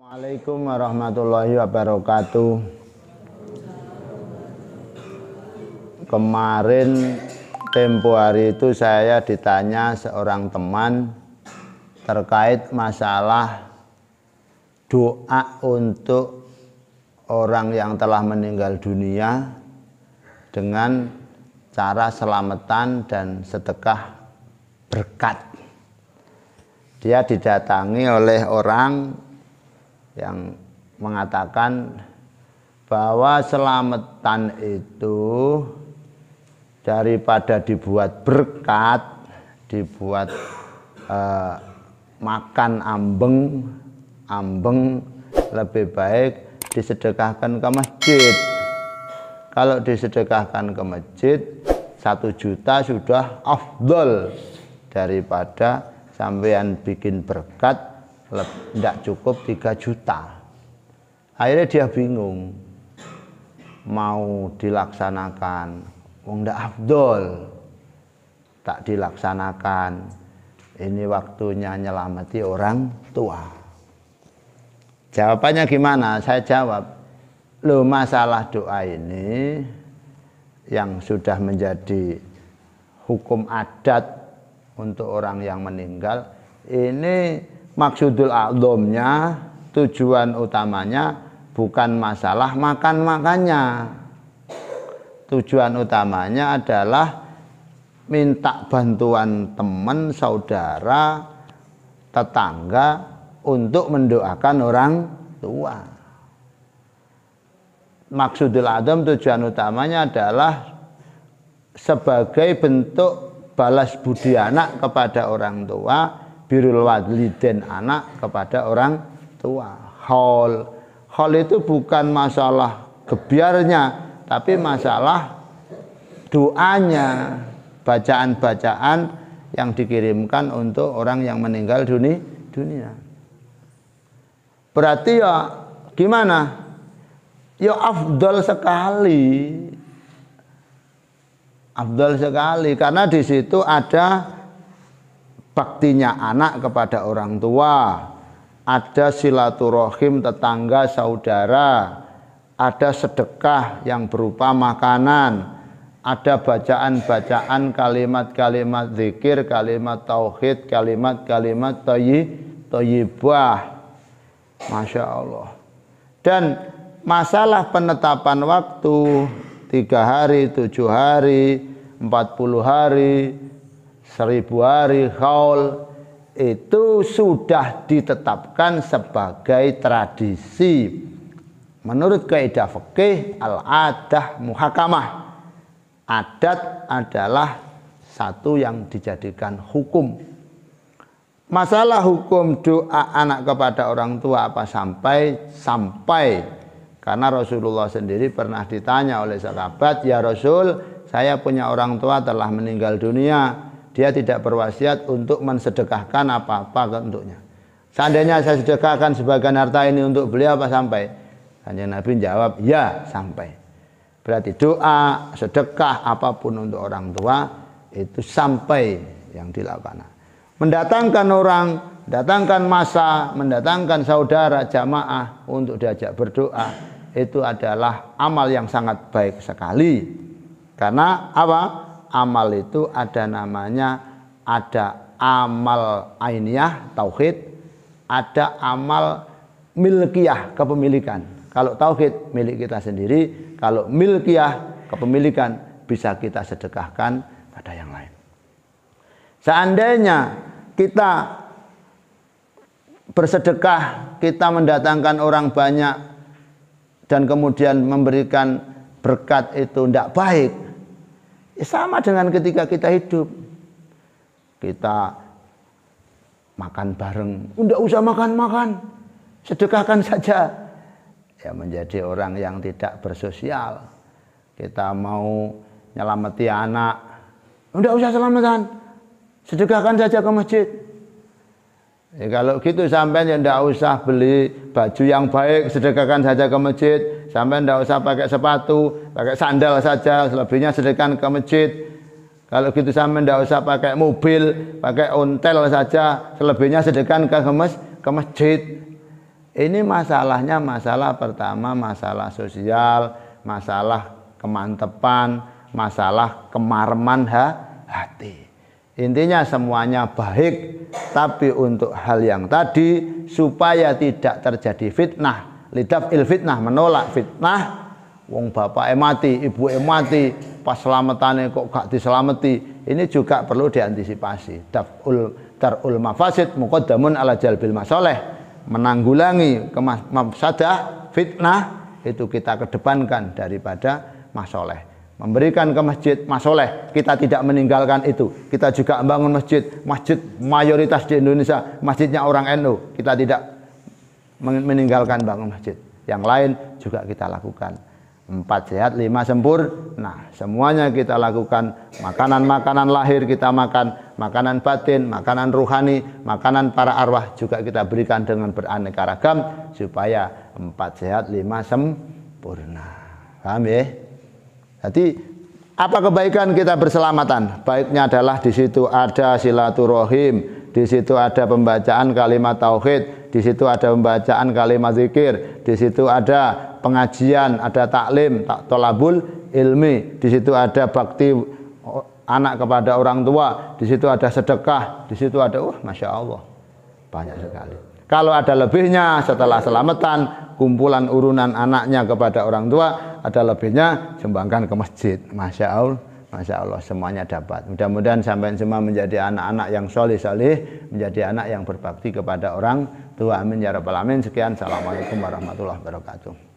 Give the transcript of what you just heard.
Assalamualaikum warahmatullahi wabarakatuh. Kemarin tempo hari itu saya ditanya seorang teman terkait masalah doa untuk orang yang telah meninggal dunia dengan cara selamatan dan sedekah berkat. Dia didatangi oleh orang yang mengatakan bahwa selamatan itu daripada dibuat berkat, dibuat eh, makan ambeng, ambeng lebih baik disedekahkan ke masjid. Kalau disedekahkan ke masjid, satu juta sudah afdol daripada sampean bikin berkat tidak cukup 3 juta. Akhirnya dia bingung mau dilaksanakan, wong ndak afdol tak dilaksanakan. Ini waktunya nyelamati orang tua. Jawabannya gimana? Saya jawab, lo masalah doa ini yang sudah menjadi hukum adat untuk orang yang meninggal ini maksudul adomnya tujuan utamanya bukan masalah makan makannya tujuan utamanya adalah minta bantuan teman saudara tetangga untuk mendoakan orang tua maksudul adam tujuan utamanya adalah sebagai bentuk balas budi anak kepada orang tua birul dan anak kepada orang tua. hal hal itu bukan masalah gebiarnya, tapi masalah doanya, bacaan-bacaan yang dikirimkan untuk orang yang meninggal dunia. dunia. Berarti ya gimana? Ya afdol sekali. Afdol sekali karena di situ ada baktinya anak kepada orang tua, ada silaturahim tetangga saudara, ada sedekah yang berupa makanan, ada bacaan-bacaan kalimat-kalimat zikir, kalimat tauhid, kalimat-kalimat thayyibah. Masya Allah. Dan masalah penetapan waktu tiga hari, tujuh hari, empat puluh hari, seribu hari haul itu sudah ditetapkan sebagai tradisi menurut kaidah fikih al-adah muhakamah adat adalah satu yang dijadikan hukum masalah hukum doa anak kepada orang tua apa sampai sampai karena Rasulullah sendiri pernah ditanya oleh sahabat ya Rasul saya punya orang tua telah meninggal dunia dia tidak berwasiat untuk mensedekahkan apa-apa untuknya. Seandainya saya sedekahkan sebagian harta ini untuk beliau apa sampai? Hanya Nabi jawab, "Ya, sampai." Berarti doa, sedekah apapun untuk orang tua itu sampai yang dilakukan. Mendatangkan orang, mendatangkan masa, mendatangkan saudara jamaah untuk diajak berdoa itu adalah amal yang sangat baik sekali. Karena apa? amal itu ada namanya ada amal ainiyah tauhid, ada amal milkiyah kepemilikan. Kalau tauhid milik kita sendiri, kalau milkiyah kepemilikan bisa kita sedekahkan pada yang lain. Seandainya kita bersedekah, kita mendatangkan orang banyak dan kemudian memberikan berkat itu tidak baik, Ya sama dengan ketika kita hidup. Kita makan bareng. Tidak usah makan-makan. Sedekahkan saja. Ya menjadi orang yang tidak bersosial. Kita mau nyelamati anak. Tidak usah selamatan. Sedekahkan saja ke masjid. Ya, kalau gitu sampai yang tidak usah beli baju yang baik, sedekahkan saja ke masjid. Sampai tidak usah pakai sepatu, pakai sandal saja, selebihnya sedekahkan ke masjid. Kalau gitu sampai tidak usah pakai mobil, pakai ontel saja, selebihnya sedekahkan ke kemes, ke masjid. Ini masalahnya masalah pertama masalah sosial, masalah kemantepan, masalah kemarman ha, hati. Intinya semuanya baik, tapi untuk hal yang tadi supaya tidak terjadi fitnah. Lidaf il fitnah menolak fitnah. Wong bapak emati, ibu emati, pas selamatannya kok gak diselamati. Ini juga perlu diantisipasi. Daful tarul mafasid muqaddamun ala jalbil masoleh. Menanggulangi kemafsadah fitnah itu kita kedepankan daripada masoleh memberikan ke masjid masoleh kita tidak meninggalkan itu kita juga membangun masjid masjid mayoritas di Indonesia masjidnya orang NU kita tidak meninggalkan bangun masjid yang lain juga kita lakukan empat sehat lima sempur nah semuanya kita lakukan makanan-makanan lahir kita makan makanan batin makanan ruhani makanan para arwah juga kita berikan dengan beraneka ragam supaya empat sehat lima sempurna paham ya jadi apa kebaikan kita berselamatan? Baiknya adalah di situ ada silaturahim, di situ ada pembacaan kalimat tauhid, di situ ada pembacaan kalimat zikir, di situ ada pengajian, ada taklim, tak tolabul ilmi, di situ ada bakti anak kepada orang tua, di situ ada sedekah, di situ ada, uh, masya Allah, banyak sekali. Kalau ada lebihnya setelah selamatan, kumpulan urunan anaknya kepada orang tua, ada lebihnya sumbangkan ke masjid. Masya Allah. Masya Allah semuanya dapat. Mudah-mudahan sampai semua menjadi anak-anak yang solih-solih, menjadi anak yang berbakti kepada orang tua. Amin ya rabbal alamin. Sekian. Assalamualaikum warahmatullahi wabarakatuh.